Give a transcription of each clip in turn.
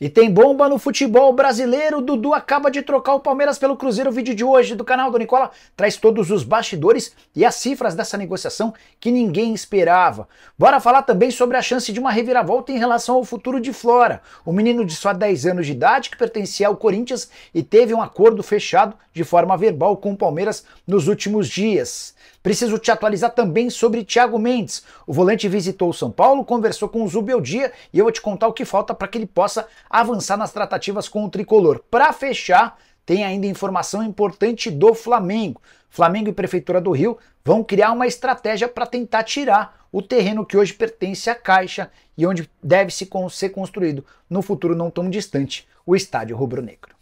E tem bomba no futebol brasileiro. O Dudu acaba de trocar o Palmeiras pelo Cruzeiro. O vídeo de hoje do canal do Nicola traz todos os bastidores e as cifras dessa negociação que ninguém esperava. Bora falar também sobre a chance de uma reviravolta em relação ao futuro de Flora. O menino de só 10 anos de idade que pertencia ao Corinthians e teve um acordo fechado de forma verbal com o Palmeiras nos últimos dias. Preciso te atualizar também sobre Thiago Mendes. O volante visitou o São Paulo, conversou com o Zubeldia e eu vou te contar o que falta para que ele possa avançar nas tratativas com o tricolor. Para fechar, tem ainda informação importante do Flamengo. Flamengo e Prefeitura do Rio vão criar uma estratégia para tentar tirar o terreno que hoje pertence à Caixa e onde deve ser construído no futuro não tão distante o estádio rubro-negro.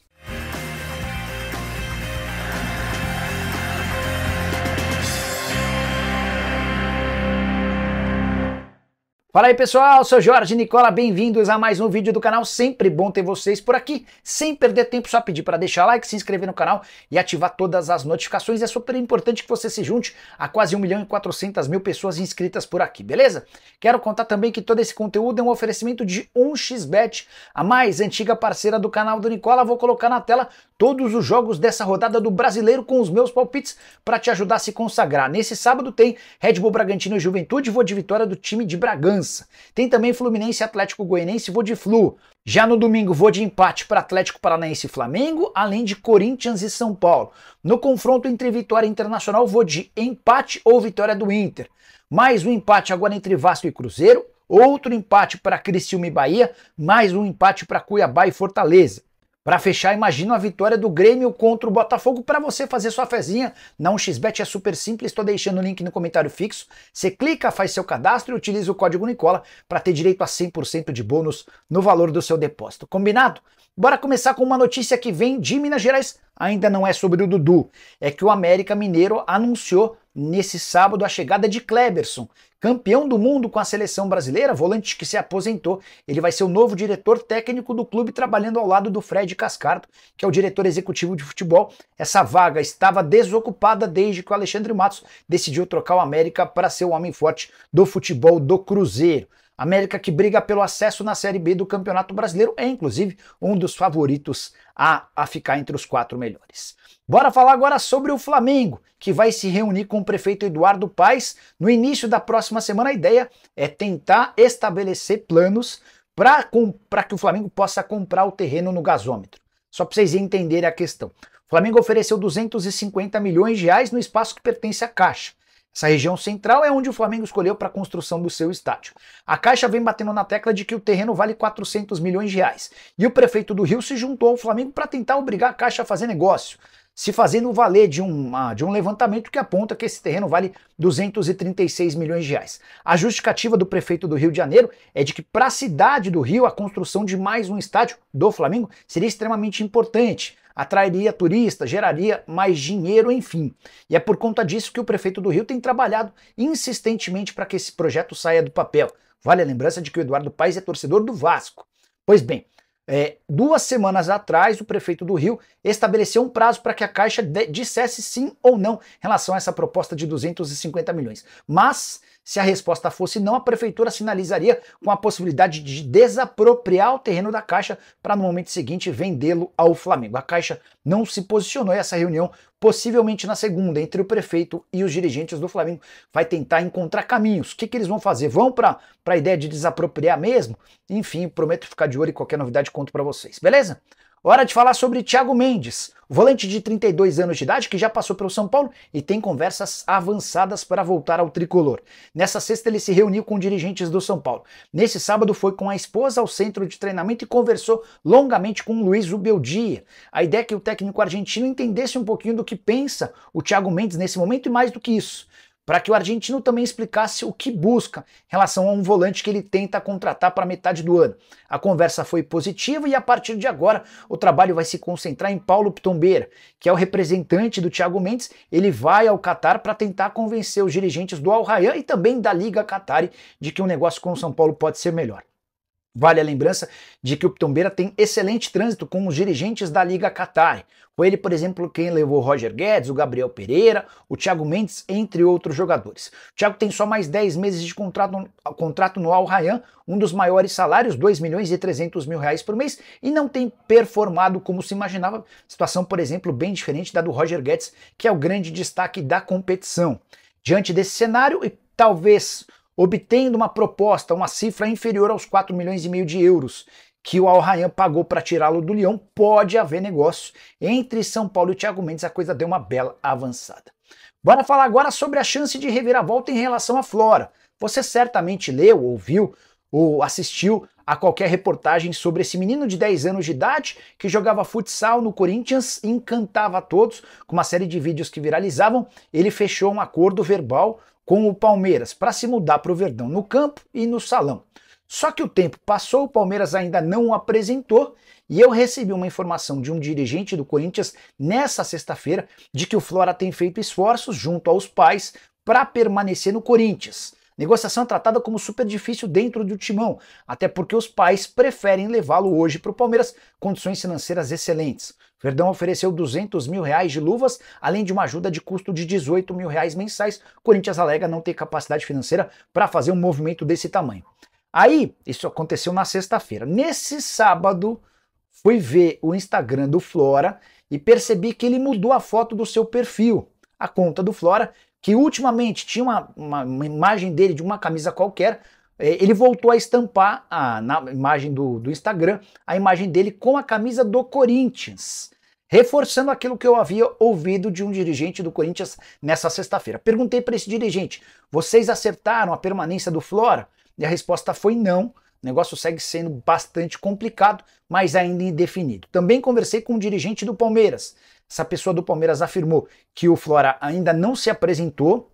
Fala aí pessoal, sou Jorge Nicola, bem-vindos a mais um vídeo do canal. Sempre bom ter vocês por aqui. Sem perder tempo, só pedir para deixar like, se inscrever no canal e ativar todas as notificações. É super importante que você se junte a quase 1 milhão e 400 mil pessoas inscritas por aqui, beleza? Quero contar também que todo esse conteúdo é um oferecimento de 1xBet, a mais antiga parceira do canal do Nicola. Vou colocar na tela todos os jogos dessa rodada do Brasileiro com os meus palpites para te ajudar a se consagrar. Nesse sábado tem Red Bull Bragantino e Juventude, vou de vitória do time de Bragança. Tem também Fluminense Atlético Goianense, vou de Flu. Já no domingo vou de empate para Atlético Paranaense e Flamengo, além de Corinthians e São Paulo. No confronto entre Vitória e Internacional vou de empate ou vitória do Inter. Mais um empate agora entre Vasco e Cruzeiro, outro empate para Criciúma e Bahia, mais um empate para Cuiabá e Fortaleza. Para fechar, imagina a vitória do Grêmio contra o Botafogo para você fazer sua fezinha. Não, o XBET é super simples, estou deixando o link no comentário fixo. Você clica, faz seu cadastro e utiliza o código Nicola para ter direito a 100% de bônus no valor do seu depósito. Combinado? Bora começar com uma notícia que vem de Minas Gerais, ainda não é sobre o Dudu, é que o América Mineiro anunciou nesse sábado a chegada de Kleberson, campeão do mundo com a seleção brasileira, volante que se aposentou. Ele vai ser o novo diretor técnico do clube, trabalhando ao lado do Fred Cascardo, que é o diretor executivo de futebol. Essa vaga estava desocupada desde que o Alexandre Matos decidiu trocar o América para ser o homem forte do futebol do Cruzeiro. América que briga pelo acesso na Série B do Campeonato Brasileiro é, inclusive, um dos favoritos a, a ficar entre os quatro melhores. Bora falar agora sobre o Flamengo, que vai se reunir com o prefeito Eduardo Paes no início da próxima semana. A ideia é tentar estabelecer planos para que o Flamengo possa comprar o terreno no gasômetro. Só para vocês entenderem a questão. O Flamengo ofereceu 250 milhões de reais no espaço que pertence à Caixa. Essa região central é onde o Flamengo escolheu para a construção do seu estádio. A Caixa vem batendo na tecla de que o terreno vale 400 milhões de reais. E o prefeito do Rio se juntou ao Flamengo para tentar obrigar a Caixa a fazer negócio, se fazendo valer de, ah, de um levantamento que aponta que esse terreno vale 236 milhões de reais. A justificativa do prefeito do Rio de Janeiro é de que para a cidade do Rio a construção de mais um estádio do Flamengo seria extremamente importante atrairia turistas, geraria mais dinheiro, enfim. E é por conta disso que o prefeito do Rio tem trabalhado insistentemente para que esse projeto saia do papel. Vale a lembrança de que o Eduardo Paes é torcedor do Vasco. Pois bem, é, duas semanas atrás, o prefeito do Rio estabeleceu um prazo para que a Caixa dissesse sim ou não em relação a essa proposta de 250 milhões. Mas, se a resposta fosse não, a prefeitura sinalizaria com a possibilidade de desapropriar o terreno da Caixa para, no momento seguinte, vendê-lo ao Flamengo. A Caixa não se posicionou. E essa reunião, possivelmente na segunda, entre o prefeito e os dirigentes do Flamengo, vai tentar encontrar caminhos. O que, que eles vão fazer? Vão para a ideia de desapropriar mesmo? Enfim, prometo ficar de olho e qualquer novidade, conto para vocês. Beleza? Hora de falar sobre Thiago Mendes, volante de 32 anos de idade que já passou pelo São Paulo e tem conversas avançadas para voltar ao tricolor. Nessa sexta ele se reuniu com dirigentes do São Paulo. Nesse sábado foi com a esposa ao centro de treinamento e conversou longamente com Luiz Ubeldia. A ideia é que o técnico argentino entendesse um pouquinho do que pensa o Thiago Mendes nesse momento e mais do que isso, para que o argentino também explicasse o que busca em relação a um volante que ele tenta contratar para metade do ano. A conversa foi positiva e a partir de agora o trabalho vai se concentrar em Paulo Pitombeira, que é o representante do Thiago Mendes. Ele vai ao Catar para tentar convencer os dirigentes do Al Rayyan e também da Liga Qatari de que o um negócio com o São Paulo pode ser melhor. Vale a lembrança de que o Pitombeira tem excelente trânsito com os dirigentes da Liga Qatar. Foi ele, por exemplo, quem levou Roger Guedes, o Gabriel Pereira, o Thiago Mendes, entre outros jogadores. O Thiago tem só mais 10 meses de contrato, contrato no Al Rayyan, um dos maiores salários, 2 milhões e 300 mil reais por mês, e não tem performado como se imaginava. Situação, por exemplo, bem diferente da do Roger Guedes, que é o grande destaque da competição. Diante desse cenário, e talvez obtendo uma proposta, uma cifra inferior aos 4 milhões e meio de euros que o Al Rayan pagou para tirá-lo do Leão pode haver negócio entre São Paulo e Thiago Mendes, a coisa deu uma bela avançada. Bora falar agora sobre a chance de reviravolta em relação à Flora. Você certamente leu, ouviu ou assistiu a qualquer reportagem sobre esse menino de 10 anos de idade que jogava futsal no Corinthians e encantava a todos com uma série de vídeos que viralizavam. Ele fechou um acordo verbal com o Palmeiras para se mudar para o Verdão no campo e no salão. Só que o tempo passou, o Palmeiras ainda não o apresentou e eu recebi uma informação de um dirigente do Corinthians nessa sexta-feira de que o Flora tem feito esforços junto aos pais para permanecer no Corinthians. Negociação é tratada como super difícil dentro do timão, até porque os pais preferem levá-lo hoje para o Palmeiras, condições financeiras excelentes. Verdão ofereceu 200 mil reais de luvas, além de uma ajuda de custo de 18 mil reais mensais. Corinthians alega não ter capacidade financeira para fazer um movimento desse tamanho. Aí, isso aconteceu na sexta-feira. Nesse sábado, fui ver o Instagram do Flora e percebi que ele mudou a foto do seu perfil. A conta do Flora que ultimamente tinha uma, uma, uma imagem dele de uma camisa qualquer, é, ele voltou a estampar a, na imagem do, do Instagram a imagem dele com a camisa do Corinthians reforçando aquilo que eu havia ouvido de um dirigente do Corinthians nessa sexta-feira. Perguntei para esse dirigente: vocês acertaram a permanência do Flora? E a resposta foi não. O negócio segue sendo bastante complicado, mas ainda indefinido. Também conversei com um dirigente do Palmeiras essa pessoa do Palmeiras afirmou que o Flora ainda não se apresentou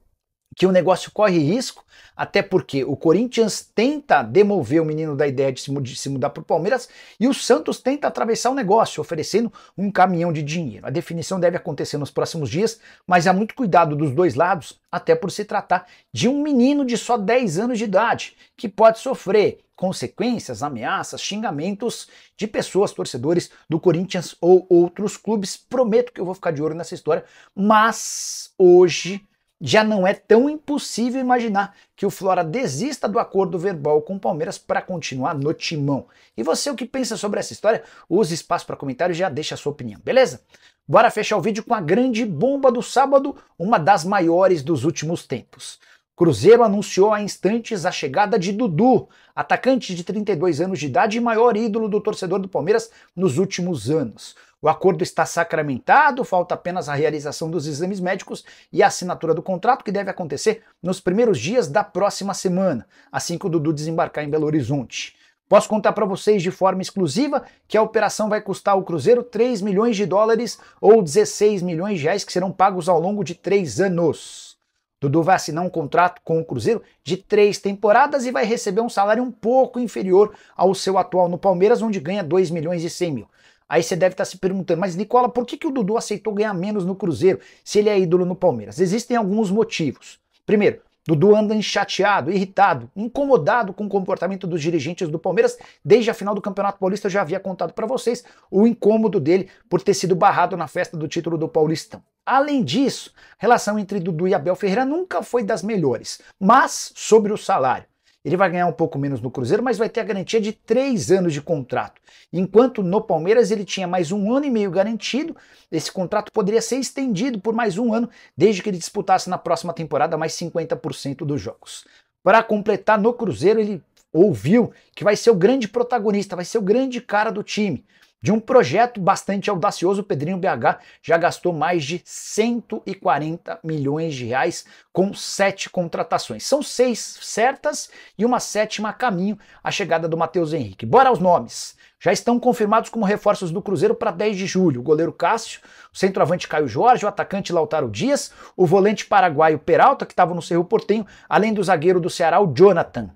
que o negócio corre risco, até porque o Corinthians tenta demover o menino da ideia de se, mudar para o Palmeiras e o Santos tenta atravessar o negócio, oferecendo um caminhão de dinheiro. A definição deve acontecer nos próximos dias, mas há muito cuidado dos dois lados, até por se tratar de um menino de só 10 anos de idade, que pode sofrer consequências, ameaças, xingamentos de pessoas, torcedores do Corinthians ou outros clubes. Prometo que eu vou ficar de olho nessa história, mas hoje já não é tão impossível imaginar que o Flora desista do acordo verbal com o Palmeiras para continuar no timão. E você, o que pensa sobre essa história? Use espaço para comentários e já deixa a sua opinião, beleza? Bora fechar o vídeo com a grande bomba do sábado, uma das maiores dos últimos tempos. Cruzeiro anunciou há instantes a chegada de Dudu, atacante de 32 anos de idade e maior ídolo do torcedor do Palmeiras nos últimos anos. O acordo está sacramentado, falta apenas a realização dos exames médicos e a assinatura do contrato, que deve acontecer nos primeiros dias da próxima semana, assim que o Dudu desembarcar em Belo Horizonte. Posso contar para vocês de forma exclusiva que a operação vai custar ao Cruzeiro 3 milhões de dólares ou 16 milhões de reais que serão pagos ao longo de três anos. Dudu vai assinar um contrato com o Cruzeiro de três temporadas e vai receber um salário um pouco inferior ao seu atual no Palmeiras, onde ganha 2 milhões e 100 mil. Aí você deve estar tá se perguntando, mas Nicola, por que, que o Dudu aceitou ganhar menos no Cruzeiro se ele é ídolo no Palmeiras? Existem alguns motivos. Primeiro, Dudu anda chateado, irritado, incomodado com o comportamento dos dirigentes do Palmeiras. Desde a final do Campeonato Paulista eu já havia contado para vocês o incômodo dele por ter sido barrado na festa do título do Paulistão. Além disso, a relação entre Dudu e Abel Ferreira nunca foi das melhores. Mas sobre o salário, ele vai ganhar um pouco menos no Cruzeiro, mas vai ter a garantia de três anos de contrato. Enquanto no Palmeiras ele tinha mais um ano e meio garantido, esse contrato poderia ser estendido por mais um ano, desde que ele disputasse na próxima temporada mais 50% dos jogos. Para completar, no Cruzeiro ele ouviu que vai ser o grande protagonista, vai ser o grande cara do time. De um projeto bastante audacioso, o Pedrinho BH já gastou mais de 140 milhões de reais com sete contratações. São seis certas e uma sétima a caminho a chegada do Matheus Henrique. Bora aos nomes. Já estão confirmados como reforços do Cruzeiro para 10 de julho: o goleiro Cássio, o centroavante Caio Jorge, o atacante Lautaro Dias, o volante paraguaio Peralta, que estava no Cerro Portenho, além do zagueiro do Ceará, o Jonathan.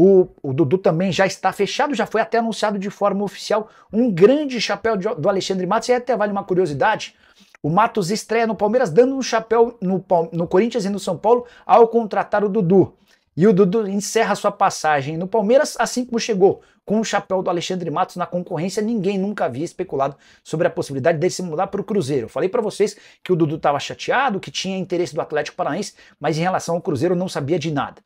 O, o, Dudu também já está fechado, já foi até anunciado de forma oficial um grande chapéu de, do Alexandre Matos. E até vale uma curiosidade: o Matos estreia no Palmeiras dando um chapéu no, no Corinthians e no São Paulo ao contratar o Dudu. E o Dudu encerra sua passagem no Palmeiras assim como chegou, com o chapéu do Alexandre Matos na concorrência. Ninguém nunca havia especulado sobre a possibilidade dele se mudar para o Cruzeiro. Eu falei para vocês que o Dudu estava chateado, que tinha interesse do Atlético Paranaense, mas em relação ao Cruzeiro não sabia de nada.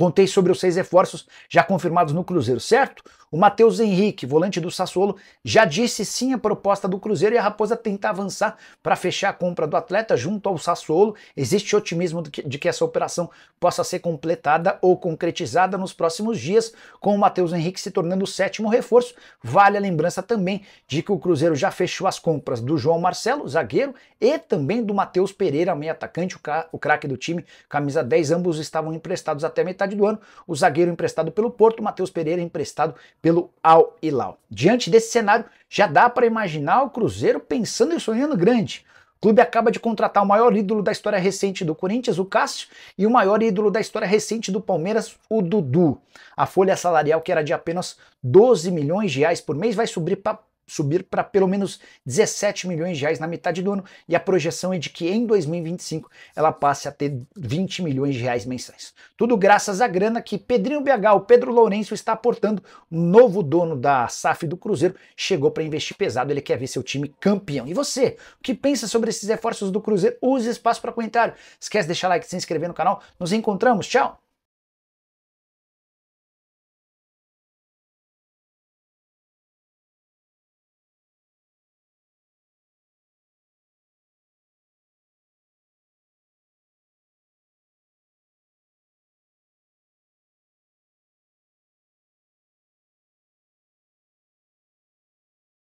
Contei sobre os seis reforços já confirmados no Cruzeiro, certo? O Matheus Henrique, volante do Sassuolo, já disse sim à proposta do Cruzeiro e a Raposa tenta avançar para fechar a compra do atleta junto ao Sassuolo. Existe otimismo de que essa operação possa ser completada ou concretizada nos próximos dias, com o Matheus Henrique se tornando o sétimo reforço. Vale a lembrança também de que o Cruzeiro já fechou as compras do João Marcelo, zagueiro, e também do Matheus Pereira, meio atacante, o craque do time, camisa 10. Ambos estavam emprestados até metade do ano. O zagueiro emprestado pelo Porto, Matheus Pereira emprestado pelo Al Hilal. Diante desse cenário, já dá para imaginar o Cruzeiro pensando e sonhando grande. O clube acaba de contratar o maior ídolo da história recente do Corinthians, o Cássio, e o maior ídolo da história recente do Palmeiras, o Dudu. A folha salarial, que era de apenas 12 milhões de reais por mês, vai subir para subir para pelo menos 17 milhões de reais na metade do ano e a projeção é de que em 2025 ela passe a ter 20 milhões de reais mensais. Tudo graças à grana que Pedrinho BH, o Pedro Lourenço está aportando, O novo dono da SAF do Cruzeiro, chegou para investir pesado, ele quer ver seu time campeão. E você, o que pensa sobre esses esforços do Cruzeiro? Use espaço para comentário. Esquece de deixar like, se inscrever no canal. Nos encontramos, tchau!